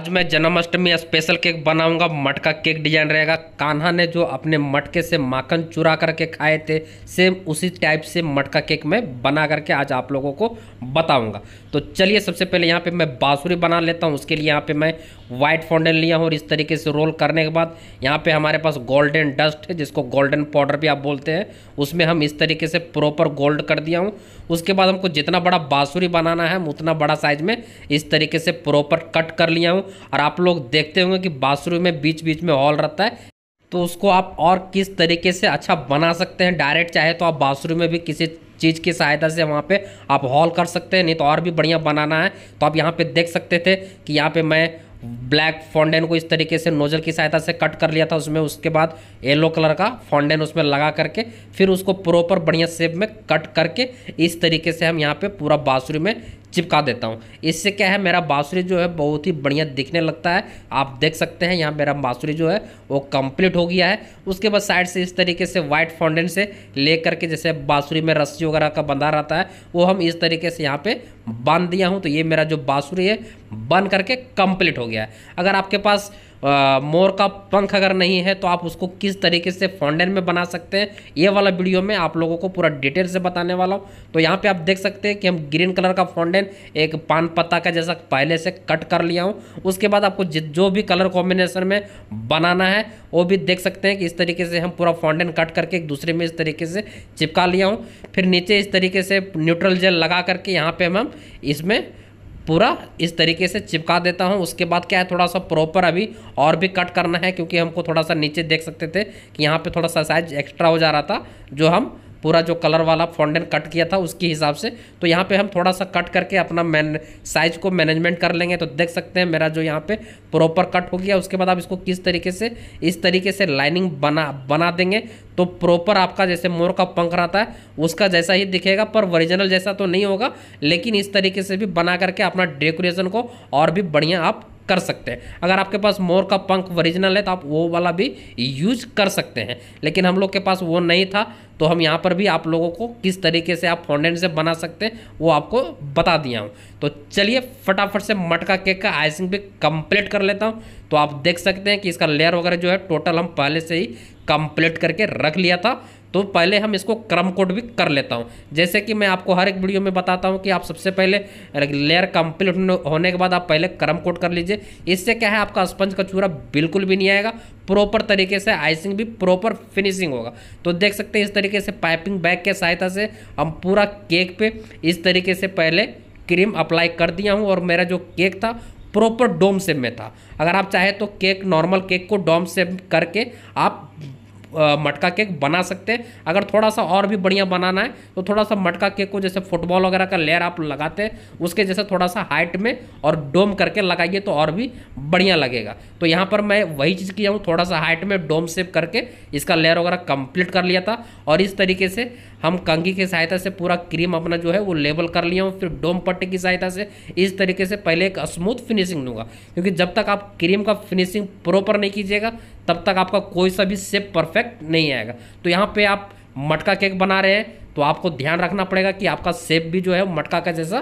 आज मैं Janmashtami special cake बनाऊंगा मटका केक डिजाइन रहेगा कान्हा ने जो अपने मटके से माखन चुरा करके खाए थे सेम उसी टाइप से मटका केक मैं बना करके आज आप लोगों को बताऊंगा तो चलिए सबसे पहले यहाँ पे मैं बाँसुरी बना लेता हूँ उसके लिए यहाँ पे मैं वाइट फाउंडेन लिया हूँ और इस तरीके से रोल करने के बाद यहाँ पे हमारे पास गोल्डन डस्ट है जिसको गोल्डन पाउडर भी आप बोलते हैं उसमें हम इस तरीके से प्रॉपर गोल्ड कर दिया हूँ उसके बाद हमको जितना बड़ा बाँसुरी बनाना है हम उतना बड़ा साइज में इस तरीके से प्रॉपर कट कर लिया हूँ और आप लोग देखते होंगे कि बाँसुरी में बीच बीच में हॉल रहता है तो उसको आप और किस तरीके से अच्छा बना सकते हैं डायरेक्ट चाहे तो आप बाथरूम में भी किसी चीज़ की सहायता से वहाँ पे आप हॉल कर सकते हैं नहीं तो और भी बढ़िया बनाना है तो आप यहाँ पे देख सकते थे कि यहाँ पे मैं ब्लैक फॉन्डेन को इस तरीके से नोजल की सहायता से कट कर लिया था उसमें उसके बाद येलो कलर का फॉन्डेन उसमें लगा करके फिर उसको प्रॉपर बढ़िया शेप में कट करके इस तरीके से हम यहाँ पे पूरा बांसुरी में चिपका देता हूँ इससे क्या है मेरा बाँसुरी जो है बहुत ही बढ़िया दिखने लगता है आप देख सकते हैं यहाँ मेरा बाँसुरी जो है वो कंप्लीट हो गया है उसके बाद साइड से इस तरीके से वाइट फाउंडेंट से ले करके जैसे बाँसुरी में रस्सी वगैरह का बंधा रहता है वो हम इस तरीके से यहाँ पर बांध दिया हूँ तो ये मेरा जो बाँसुरी है बन करके कम्प्लीट हो गया है अगर आपके पास मोर का पंख अगर नहीं है तो आप उसको किस तरीके से फॉन्डेन में बना सकते हैं ये वाला वीडियो में आप लोगों को पूरा डिटेल से बताने वाला हूँ तो यहाँ पे आप देख सकते हैं कि हम ग्रीन कलर का फॉन्डेन एक पान पत्ता का जैसा पहले से कट कर लिया हूँ उसके बाद आपको जो भी कलर कॉम्बिनेशन में बनाना है वो भी देख सकते हैं कि इस तरीके से हम पूरा फॉन्डेन कट करके एक दूसरे में इस तरीके से चिपका लिया हूँ फिर नीचे इस तरीके से न्यूट्रल जेल लगा करके यहाँ पर हम इसमें पूरा इस तरीके से चिपका देता हूँ उसके बाद क्या है थोड़ा सा प्रॉपर अभी और भी कट करना है क्योंकि हमको थोड़ा सा नीचे देख सकते थे कि यहाँ पे थोड़ा सा साइज एक्स्ट्रा हो जा रहा था जो हम पूरा जो कलर वाला फॉन्डेंट कट किया था उसके हिसाब से तो यहाँ पे हम थोड़ा सा कट करके अपना मैन साइज को मैनेजमेंट कर लेंगे तो देख सकते हैं मेरा जो यहाँ पे प्रॉपर कट हो गया उसके बाद आप इसको किस तरीके से इस तरीके से लाइनिंग बना बना देंगे तो प्रॉपर आपका जैसे मोर का पंख रहता है उसका जैसा ही दिखेगा पर ओरिजिनल जैसा तो नहीं होगा लेकिन इस तरीके से भी बना करके अपना डेकोरेशन को और भी बढ़िया आप कर सकते हैं अगर आपके पास मोर का पंख ओरिजिनल है तो आप वो वाला भी यूज कर सकते हैं लेकिन हम लोग के पास वो नहीं था तो हम यहाँ पर भी आप लोगों को किस तरीके से आप फॉन्डेंट से बना सकते हैं वो आपको बता दिया हूँ तो चलिए फटाफट से मटका केक का आइसिंग भी कंप्लीट कर लेता हूँ तो आप देख सकते हैं कि इसका लेयर वगैरह जो है टोटल हम पहले से ही कंप्लीट करके रख लिया था तो पहले हम इसको क्रम कोड भी कर लेता हूँ जैसे कि मैं आपको हर एक वीडियो में बताता हूँ कि आप सबसे पहले लेयर कंप्लीट होने के बाद आप पहले क्रम कोड कर लीजिए इससे क्या है आपका स्पंज का चूरा बिल्कुल भी नहीं आएगा प्रॉपर तरीके से आइसिंग भी प्रॉपर फिनिशिंग होगा तो देख सकते हैं इस तरीके से पाइपिंग बैग के सहायता से हम पूरा केक पर इस तरीके से पहले क्रीम अप्लाई कर दिया हूँ और मेरा जो केक था प्रॉपर डोम सेप में था अगर आप चाहे तो केक नॉर्मल केक को डोम सेप करके आप मटका केक बना सकते हैं अगर थोड़ा सा और भी बढ़िया बनाना है तो थोड़ा सा मटका केक को जैसे फुटबॉल वगैरह का लेयर आप लगाते हैं उसके जैसे थोड़ा सा हाइट में और डोम करके लगाइए तो और भी बढ़िया लगेगा तो यहाँ पर मैं वही चीज़ किया हूँ थोड़ा सा हाइट में डोम सेप करके इसका लेयर वगैरह कंप्लीट कर लिया था और इस तरीके से हम कंगी की सहायता से पूरा क्रीम अपना जो है वो लेबल कर लिया हूँ फिर डोम पट्टी की सहायता से इस तरीके से पहले एक स्मूथ फिनिशिंग दूंगा क्योंकि जब तक आप क्रीम का फिनिशिंग प्रॉपर नहीं कीजिएगा तब तक आपका कोई सा भी शेप परफेक्ट नहीं आएगा तो यहाँ पे आप मटका केक बना रहे हैं तो आपको ध्यान रखना पड़ेगा कि आपका शेप भी जो है मटका का जैसा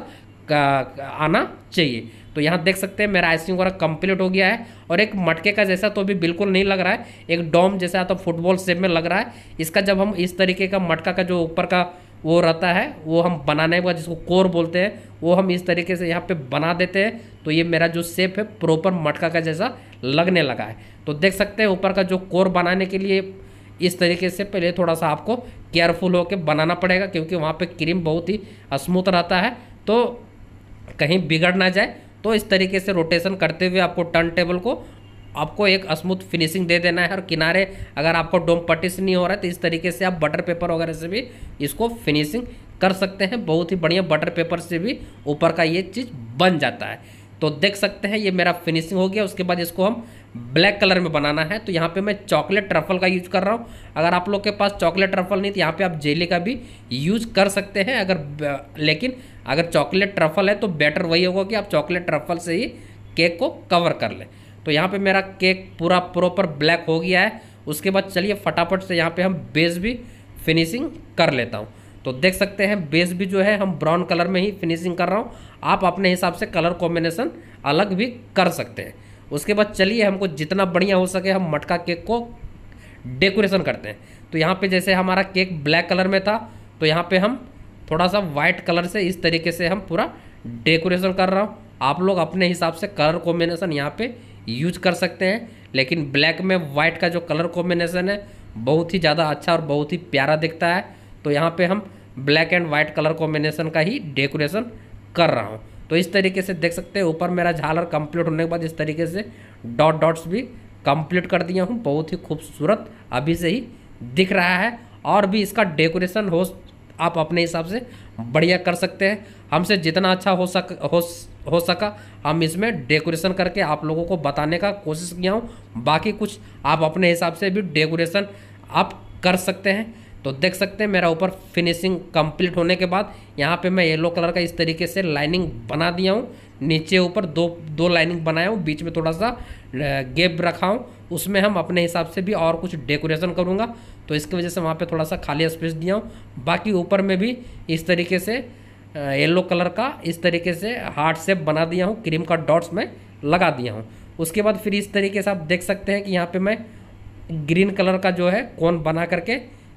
आना चाहिए तो यहाँ देख सकते हैं मेरा आइसिंग वगैरह कंप्लीट हो गया है और एक मटके का जैसा तो अभी बिल्कुल नहीं लग रहा है एक डोम जैसा तो फुटबॉल शेप में लग रहा है इसका जब हम इस तरीके का मटका का जो ऊपर का वो रहता है वो हम बनाने का जिसको कोर बोलते हैं वो हम इस तरीके से यहाँ पे बना देते हैं तो ये मेरा जो सेप है प्रॉपर मटका का जैसा लगने लगा है तो देख सकते हैं ऊपर का जो कोर बनाने के लिए इस तरीके से पहले थोड़ा सा आपको केयरफुल होकर बनाना पड़ेगा क्योंकि वहाँ पर क्रीम बहुत ही स्मूथ रहता है तो कहीं बिगड़ ना जाए तो इस तरीके से रोटेशन करते हुए आपको टर्न टेबल को आपको एक स्मूथ फिनिशिंग दे देना है और किनारे अगर आपको डोम से नहीं हो रहा है तो इस तरीके से आप बटर पेपर वगैरह से भी इसको फिनिशिंग कर सकते हैं बहुत ही बढ़िया बटर पेपर से भी ऊपर का ये चीज़ बन जाता है तो देख सकते हैं ये मेरा फिनिशिंग हो गया उसके बाद इसको हम ब्लैक कलर में बनाना है तो यहाँ पे मैं चॉकलेट ट्रफल का यूज़ कर रहा हूँ अगर आप लोग के पास चॉकलेट ट्रफल नहीं तो यहाँ पे आप जेली का भी यूज़ कर सकते हैं अगर लेकिन अगर चॉकलेट ट्रफल है तो बेटर वही होगा कि आप चॉकलेट ट्रफल से ही केक को कवर कर लें तो यहाँ पे मेरा केक पूरा प्रॉपर ब्लैक हो गया है उसके बाद चलिए फटाफट से यहाँ पे हम बेस भी फिनिशिंग कर लेता हूँ तो देख सकते हैं बेस भी जो है हम ब्राउन कलर में ही फिनिशिंग कर रहा हूँ आप अपने हिसाब से कलर कॉम्बिनेसन अलग भी कर सकते हैं उसके बाद चलिए हमको जितना बढ़िया हो सके हम मटका केक को डेकोरेशन करते हैं तो यहाँ पर जैसे हमारा केक ब्लैक कलर में था तो यहाँ पर हम थोड़ा सा वाइट कलर से इस तरीके से हम पूरा डेकोरेशन कर रहा हूँ आप लोग अपने हिसाब से कलर कॉम्बिनेशन यहाँ पे यूज कर सकते हैं लेकिन ब्लैक में वाइट का जो कलर कॉम्बिनेशन है बहुत ही ज़्यादा अच्छा और बहुत ही प्यारा दिखता है तो यहाँ पे हम black and white colour combination का ही डेकोरेशन कर रहा हूँ तो इस तरीके से देख सकते हैं ऊपर मेरा झालर कंप्लीट होने के बाद इस तरीके से डॉट डॉट्स भी कंप्लीट कर दिया हूँ बहुत ही खूबसूरत अभी से ही दिख रहा है और भी इसका डेकोरेशन हो आप अपने हिसाब से बढ़िया कर सकते हैं हमसे जितना अच्छा हो सक हो हो सका हम इसमें डेकोरेशन करके आप लोगों को बताने का कोशिश किया हूँ बाकी कुछ आप अपने हिसाब से भी डेकोरेशन आप कर सकते हैं तो देख सकते हैं मेरा ऊपर फिनिशिंग कंप्लीट होने के बाद यहाँ पे मैं येलो कलर का इस तरीके से लाइनिंग बना दिया हूँ नीचे ऊपर दो दो लाइनिंग बनाया हूँ बीच में थोड़ा सा गेप रखा हूँ उसमें हम अपने हिसाब से भी और कुछ डेकोरेशन करूँगा तो इसकी वजह से वहाँ पर थोड़ा सा खाली स्पेस दिया हूँ बाकी ऊपर में भी इस तरीके से येलो कलर का इस तरीके से हार्ड शेप बना दिया हूँ क्रीम का डॉट्स में लगा दिया हूँ उसके बाद फिर इस तरीके से आप देख सकते हैं कि यहाँ पे मैं ग्रीन कलर का जो है कोन बना करके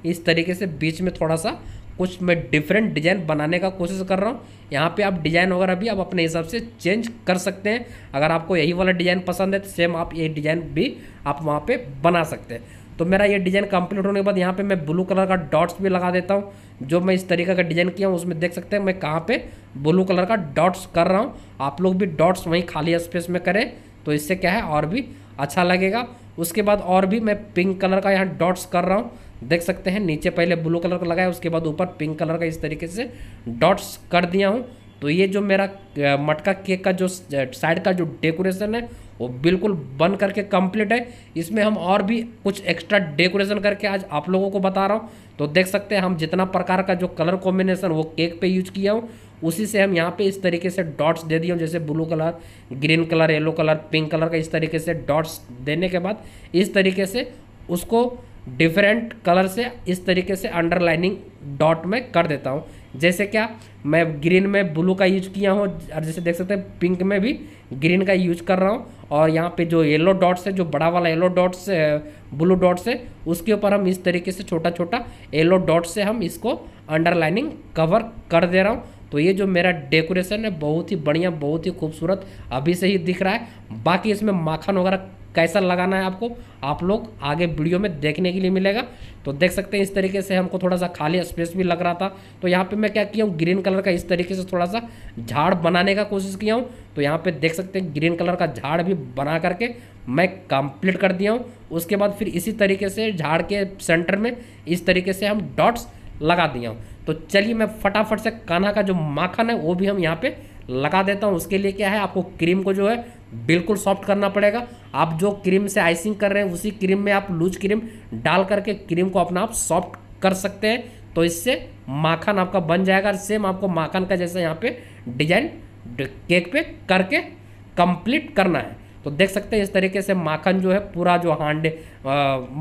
इस तरीके से बीच में थोड़ा सा कुछ मैं डिफरेंट डिज़ाइन बनाने का कोशिश कर रहा हूँ यहाँ पे आप डिज़ाइन वगैरह भी आप अपने हिसाब से चेंज कर सकते हैं अगर आपको यही वाला डिज़ाइन पसंद है तो सेम आप ये डिज़ाइन भी आप वहाँ पर बना सकते हैं तो मेरा ये डिज़ाइन कंप्लीट होने के बाद यहाँ पे मैं ब्लू कलर का डॉट्स भी लगा देता हूँ जो मैं इस तरीके का डिज़ाइन किया हूँ उसमें देख सकते हैं मैं कहाँ पर ब्लू कलर का डॉट्स कर रहा हूँ आप लोग भी डॉट्स वहीं खाली स्पेस में करें तो इससे क्या है और भी अच्छा लगेगा उसके बाद और भी मैं पिंक कलर का यहाँ डॉट्स कर रहा हूँ देख सकते हैं नीचे पहले ब्लू कलर का लगाया उसके बाद ऊपर पिंक कलर का इस तरीके से डॉट्स कर दिया हूँ तो ये जो मेरा मटका केक का जो साइड का जो डेकोरेशन है वो बिल्कुल बन करके कंप्लीट है इसमें हम और भी कुछ एक्स्ट्रा डेकोरेशन करके आज आप लोगों को बता रहा हूँ तो देख सकते हैं हम जितना प्रकार का जो कलर कॉम्बिनेशन वो केक पे यूज किया हूँ उसी से हम यहाँ पे इस तरीके से डॉट्स दे दिए हूँ जैसे blue colour green colour yellow colour pink colour का इस तरीके से डॉट्स देने के बाद इस तरीके से उसको डिफरेंट कलर से इस तरीके से अंडरलाइनिंग डॉट में कर देता हूँ जैसे क्या मैं ग्रीन में ब्लू का यूज किया हूँ और जैसे देख सकते हैं पिंक में भी ग्रीन का यूज कर रहा हूँ और यहाँ पे जो येलो डॉट्स है जो बड़ा वाला येलो डॉट्स ब्लू डॉट्स है उसके ऊपर हम इस तरीके से छोटा छोटा येलो डॉट्स से हम इसको अंडरलाइनिंग कवर कर दे रहा हूँ तो ये जो मेरा डेकोरेशन है बहुत ही बढ़िया बहुत ही खूबसूरत अभी से ही दिख रहा है बाकी इसमें माखन वगैरह कैसा लगाना है आपको आप लोग आगे वीडियो में देखने के लिए मिलेगा तो देख सकते हैं इस तरीके से हमको थोड़ा सा खाली स्पेस भी लग रहा था तो यहाँ पे मैं क्या किया हूँ ग्रीन कलर का इस तरीके से थोड़ा सा झाड़ बनाने का कोशिश किया हूँ तो यहाँ पे देख सकते हैं ग्रीन कलर का झाड़ भी बना करके मैं कंप्लीट कर दिया हूँ उसके बाद फिर इसी तरीके से झाड़ के सेंटर में इस तरीके से हम डॉट्स लगा दिया हूँ तो चलिए मैं फटाफट से कान्हा का जो माखन है वो भी हम यहाँ पर लगा देता हूँ उसके लिए क्या है आपको क्रीम को जो है बिल्कुल सॉफ्ट करना पड़ेगा आप जो क्रीम से आइसिंग कर रहे हैं उसी क्रीम में आप लूज क्रीम डाल करके क्रीम को अपना आप सॉफ्ट कर सकते हैं तो इससे माखन आपका बन जाएगा सेम आपको माखन का जैसे यहाँ पे डिजाइन केक पे करके कंप्लीट करना है तो देख सकते हैं इस तरीके से माखन जो है पूरा जो हांडे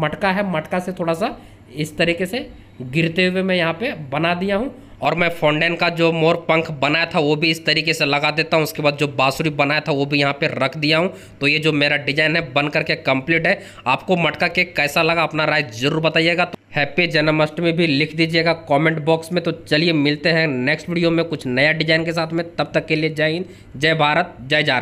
मटका है मटका से थोड़ा सा इस तरीके से गिरते हुए मैं यहाँ पर बना दिया हूँ और मैं फोंडेन का जो मोर पंख बनाया था वो भी इस तरीके से लगा देता हूँ उसके बाद जो बाँसुरी बनाया था वो भी यहाँ पे रख दिया हूँ तो ये जो मेरा डिजाइन है बन करके कंप्लीट है आपको मटका केक कैसा लगा अपना राय जरूर बताइएगा तो हैप्पी जन्माष्टमी भी लिख दीजिएगा कॉमेंट बॉक्स में तो चलिए मिलते हैं नेक्स्ट वीडियो में कुछ नया डिजाइन के साथ में तब तक के लिए जय हिंद जय भारत जय जा